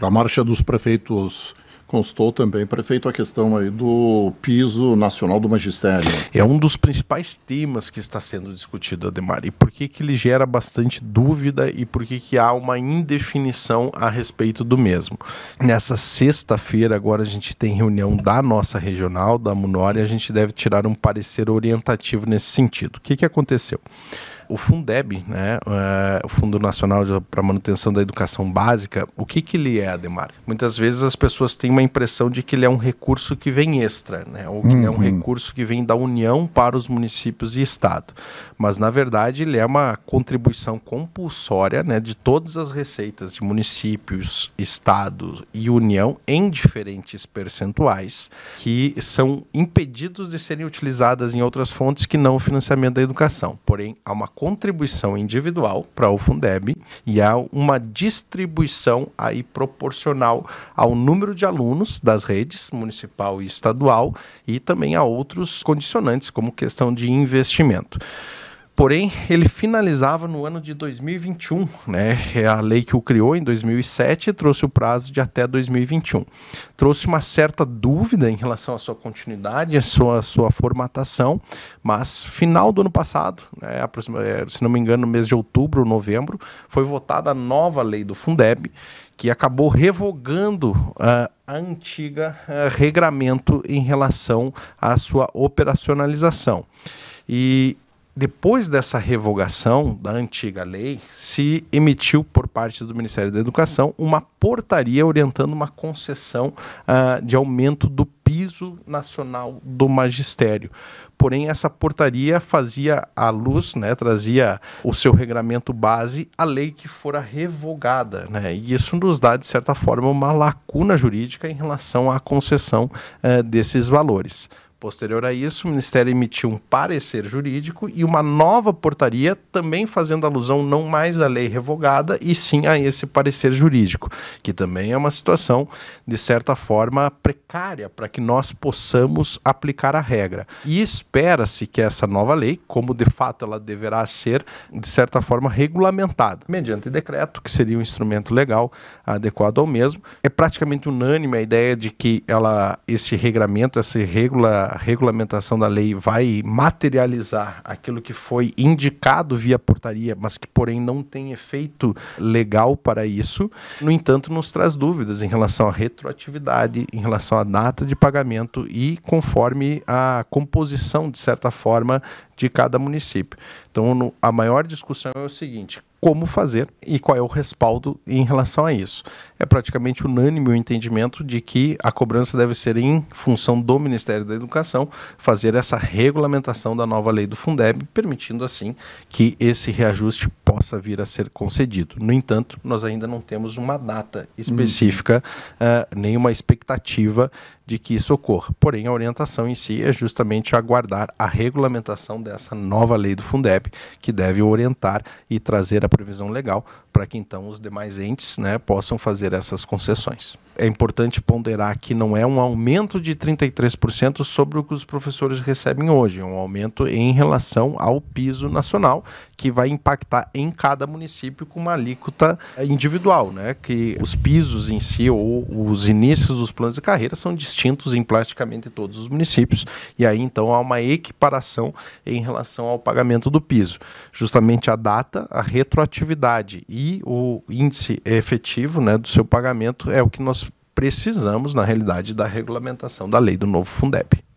da marcha dos prefeitos constou também, prefeito, a questão aí do piso nacional do magistério. É um dos principais temas que está sendo discutido, Ademar. E por que, que ele gera bastante dúvida e por que, que há uma indefinição a respeito do mesmo? Nessa sexta-feira, agora a gente tem reunião da nossa regional, da Munor, e a gente deve tirar um parecer orientativo nesse sentido. O que, que aconteceu? o Fundeb, né, eh, o Fundo Nacional para Manutenção da Educação Básica, o que, que ele é, Ademar? Muitas vezes as pessoas têm uma impressão de que ele é um recurso que vem extra, né, ou que uhum. ele é um uhum. recurso que vem da União para os municípios e Estado. Mas, na verdade, ele é uma contribuição compulsória né, de todas as receitas de municípios, Estado e União em diferentes percentuais que são impedidos de serem utilizadas em outras fontes que não o financiamento da educação. Porém, há uma contribuição individual para o Fundeb e há uma distribuição aí proporcional ao número de alunos das redes municipal e estadual e também a outros condicionantes como questão de investimento. Porém, ele finalizava no ano de 2021, né? É a lei que o criou em 2007 trouxe o prazo de até 2021. Trouxe uma certa dúvida em relação à sua continuidade, à sua, à sua formatação, mas final do ano passado, né, é, se não me engano, no mês de outubro ou novembro, foi votada a nova lei do Fundeb, que acabou revogando uh, a antiga uh, regramento em relação à sua operacionalização. E depois dessa revogação da antiga lei, se emitiu por parte do Ministério da Educação uma portaria orientando uma concessão uh, de aumento do piso nacional do magistério. Porém, essa portaria fazia à luz, né, trazia o seu regramento base à lei que fora revogada. Né, e isso nos dá, de certa forma, uma lacuna jurídica em relação à concessão uh, desses valores. Posterior a isso, o Ministério emitiu um parecer jurídico e uma nova portaria, também fazendo alusão não mais à lei revogada, e sim a esse parecer jurídico, que também é uma situação, de certa forma, precária para que nós possamos aplicar a regra. E espera-se que essa nova lei, como de fato ela deverá ser, de certa forma, regulamentada, mediante decreto, que seria um instrumento legal adequado ao mesmo. É praticamente unânime a ideia de que ela, esse regramento, essa regula regulamentação da lei vai materializar aquilo que foi indicado via portaria, mas que, porém, não tem efeito legal para isso, no entanto, nos traz dúvidas em relação à retroatividade, em relação à data de pagamento e conforme a composição, de certa forma, de cada município. Então, no, a maior discussão é o seguinte: como fazer e qual é o respaldo em relação a isso. É praticamente unânime o entendimento de que a cobrança deve ser em função do Ministério da Educação fazer essa regulamentação da nova lei do Fundeb, permitindo assim que esse reajuste possa vir a ser concedido. No entanto, nós ainda não temos uma data específica, uhum. eh, nenhuma expectativa de que isso ocorra. Porém, a orientação em si é justamente aguardar a regulamentação dessa nova lei do Fundeb, que deve orientar e trazer a previsão legal para que então os demais entes né, possam fazer essas concessões. É importante ponderar que não é um aumento de 33% sobre o que os professores recebem hoje, é um aumento em relação ao piso nacional, que vai impactar em cada município com uma alíquota individual, né? Que os pisos em si ou os inícios dos planos de carreira são distintos em praticamente todos os municípios e aí então há uma equiparação em relação ao pagamento do piso. Justamente a data, a retroatividade e o índice efetivo, né, do seu pagamento é o que nós precisamos na realidade da regulamentação da lei do novo Fundeb.